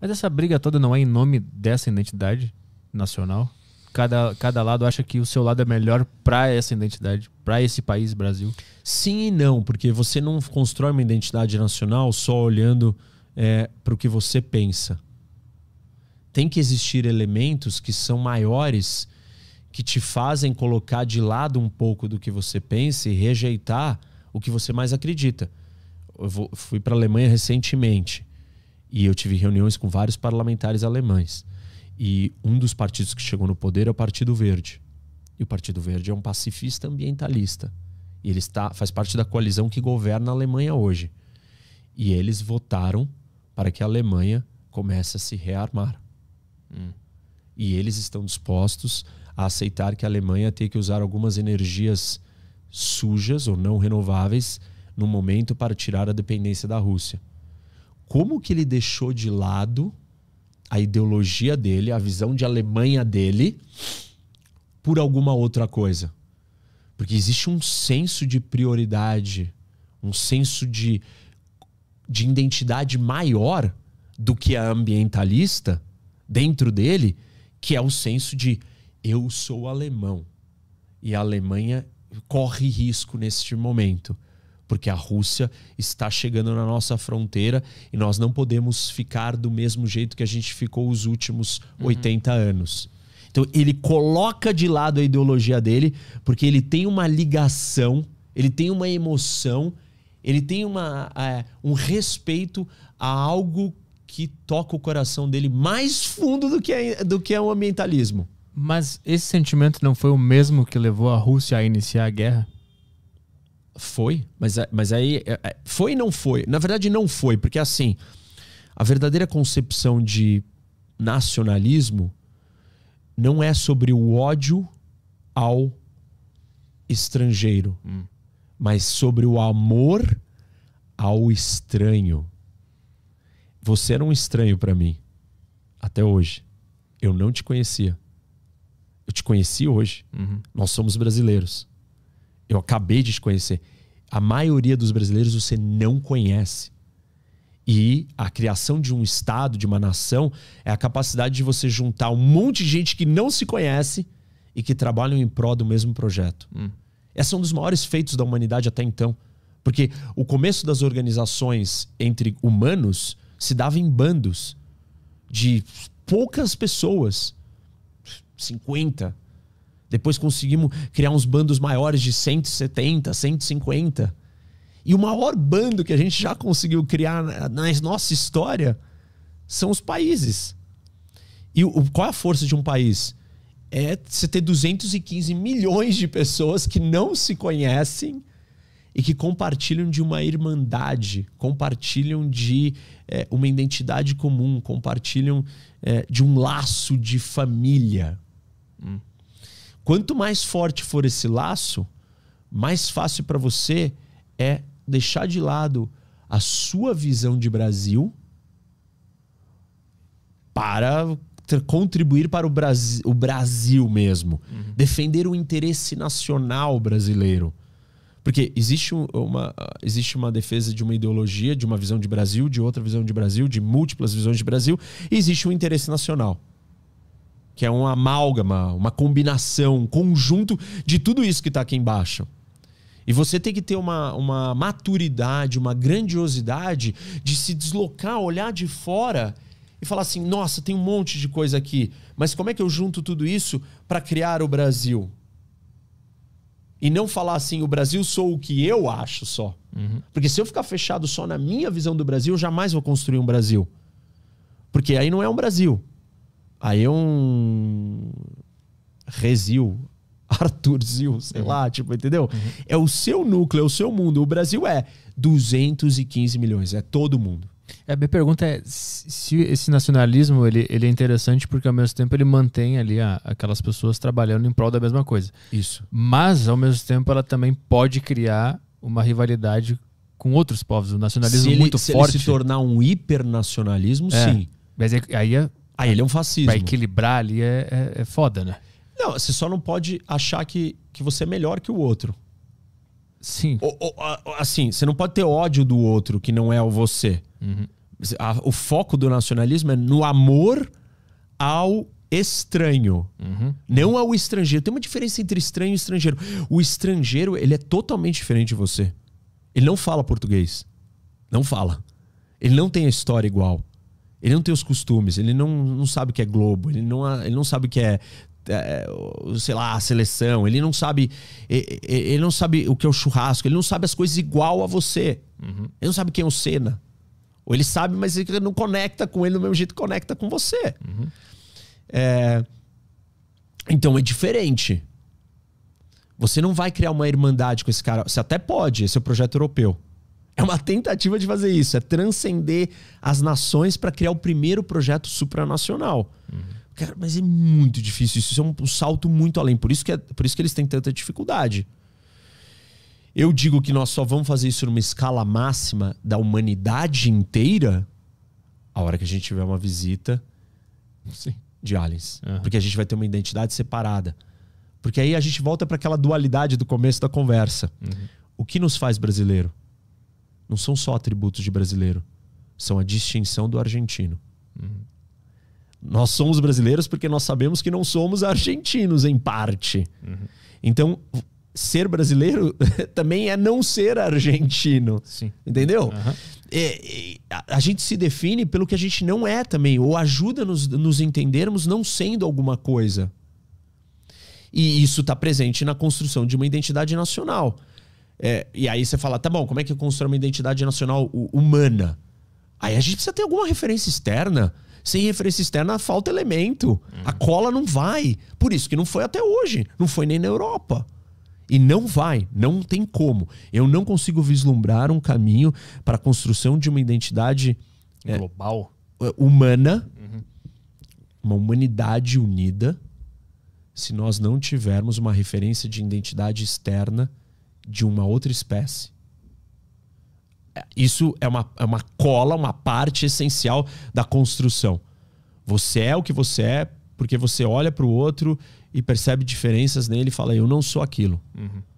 Mas essa briga toda não é em nome dessa identidade nacional? Cada, cada lado acha que o seu lado é melhor para essa identidade, para esse país, Brasil? Sim e não, porque você não constrói uma identidade nacional só olhando é, para o que você pensa. Tem que existir elementos que são maiores, que te fazem colocar de lado um pouco do que você pensa e rejeitar o que você mais acredita. Eu vou, fui para a Alemanha recentemente e eu tive reuniões com vários parlamentares alemães. E um dos partidos que chegou no poder é o Partido Verde. E o Partido Verde é um pacifista ambientalista. E ele está, faz parte da coalizão que governa a Alemanha hoje. E eles votaram para que a Alemanha comece a se rearmar. Hum. E eles estão dispostos a aceitar que a Alemanha tenha que usar algumas energias sujas ou não renováveis no momento para tirar a dependência da Rússia como que ele deixou de lado a ideologia dele, a visão de Alemanha dele, por alguma outra coisa. Porque existe um senso de prioridade, um senso de, de identidade maior do que a ambientalista dentro dele, que é o senso de eu sou alemão. E a Alemanha corre risco neste momento porque a Rússia está chegando na nossa fronteira e nós não podemos ficar do mesmo jeito que a gente ficou os últimos uhum. 80 anos. Então ele coloca de lado a ideologia dele, porque ele tem uma ligação, ele tem uma emoção, ele tem uma, é, um respeito a algo que toca o coração dele mais fundo do que, é, do que é o ambientalismo. Mas esse sentimento não foi o mesmo que levou a Rússia a iniciar a guerra? Foi, mas, mas aí. É, é, foi e não foi. Na verdade, não foi, porque assim. A verdadeira concepção de nacionalismo não é sobre o ódio ao estrangeiro, hum. mas sobre o amor ao estranho. Você era um estranho para mim até hoje. Eu não te conhecia. Eu te conheci hoje. Uhum. Nós somos brasileiros eu acabei de te conhecer. A maioria dos brasileiros você não conhece. E a criação de um Estado, de uma nação, é a capacidade de você juntar um monte de gente que não se conhece e que trabalham em prol do mesmo projeto. Hum. Esse é um dos maiores feitos da humanidade até então. Porque o começo das organizações entre humanos se dava em bandos de poucas pessoas 50, depois conseguimos criar uns bandos maiores de 170, 150. E o maior bando que a gente já conseguiu criar na, nossa história são os países. E o, qual é a força de um país? É você ter 215 milhões de pessoas que não se conhecem e que compartilham de uma irmandade, compartilham de é, uma identidade comum, compartilham é, de um laço de família. Hum. Quanto mais forte for esse laço, mais fácil para você é deixar de lado a sua visão de Brasil para contribuir para o Brasil, o Brasil mesmo. Uhum. Defender o interesse nacional brasileiro. Porque existe uma, existe uma defesa de uma ideologia, de uma visão de Brasil, de outra visão de Brasil, de múltiplas visões de Brasil, e existe um interesse nacional que é uma amálgama, uma combinação, um conjunto de tudo isso que está aqui embaixo. E você tem que ter uma, uma maturidade, uma grandiosidade de se deslocar, olhar de fora e falar assim: nossa, tem um monte de coisa aqui, mas como é que eu junto tudo isso para criar o Brasil? E não falar assim: o Brasil sou o que eu acho só. Uhum. Porque se eu ficar fechado só na minha visão do Brasil, eu jamais vou construir um Brasil. Porque aí não é um Brasil. Aí é um. Resil, Arthur sei lá, uhum. tipo, entendeu? Uhum. É o seu núcleo, é o seu mundo. O Brasil é 215 milhões, é todo mundo. É, a minha pergunta é se esse nacionalismo ele, ele é interessante porque ao mesmo tempo ele mantém ali a, aquelas pessoas trabalhando em prol da mesma coisa. Isso. Mas ao mesmo tempo ela também pode criar uma rivalidade com outros povos, um nacionalismo ele, muito se forte. Se se tornar um hipernacionalismo, é. sim. Mas é aí é, Aí ah, ele é um fascismo. Pra equilibrar ali é, é, é foda, né? Não, você só não pode achar que, que você é melhor que o outro. Sim. assim, você não pode ter ódio do outro que não é o você. Uhum. o foco do nacionalismo é no amor ao estranho, uhum. não ao estrangeiro. Tem uma diferença entre estranho e estrangeiro. O estrangeiro, ele é totalmente diferente de você. Ele não fala português. Não fala. Ele não tem a história igual. Ele não tem os costumes, ele não, não sabe o que é Globo, ele não, ele não sabe o que é, é sei lá, a seleção, ele não sabe. Ele, não sabe o que é o churrasco, ele não sabe as coisas igual a você. Uhum. Ele não sabe quem é o Senna. Ou ele sabe, mas ele não conecta com ele do mesmo jeito que conecta com você. Uhum. É, então é diferente. Você não vai criar uma irmandade com esse cara. Você até pode, esse é o projeto europeu. É uma tentativa de fazer isso, é transcender as nações para criar o primeiro projeto supranacional. Uhum. Cara, mas é muito difícil isso, isso é um, um, salto muito além, por isso, que é, por isso que eles têm tanta dificuldade. Eu digo que nós só vamos fazer isso numa escala máxima da humanidade inteira a hora que a gente tiver uma visita Sim. de aliens. Uhum. Porque a gente vai ter uma identidade separada. Porque aí a gente volta para aquela dualidade do começo da conversa. Uhum. O que nos faz brasileiro? não são só atributos de brasileiro, são a distinção do argentino. Uhum. Nós somos brasileiros porque nós sabemos que não somos argentinos, em parte. Uhum. Então, ser brasileiro também é não ser argentino. Sim. Entendeu? Uhum. É, é, a gente se define pelo que a gente não é também, ou ajuda nos, nos entendermos não sendo alguma coisa. E isso está presente na construção de uma identidade nacional. É, e aí você fala, tá bom, como é que eu construo uma identidade nacional humana? Aí a gente precisa ter alguma referência externa. Sem referência externa, falta elemento. Uhum. A cola não vai. Por isso que não foi até hoje. Não foi nem na Europa. E não vai, não tem como. Eu não consigo vislumbrar um caminho para a construção de uma identidade é, global, é, humana, uhum. uma humanidade unida, se nós não tivermos uma referência de identidade externa de uma outra espécie. Isso é uma, é uma cola, uma parte essencial da construção. Você é o que você é porque você olha para o outro e percebe diferenças nele e fala: Eu não sou aquilo. Uhum.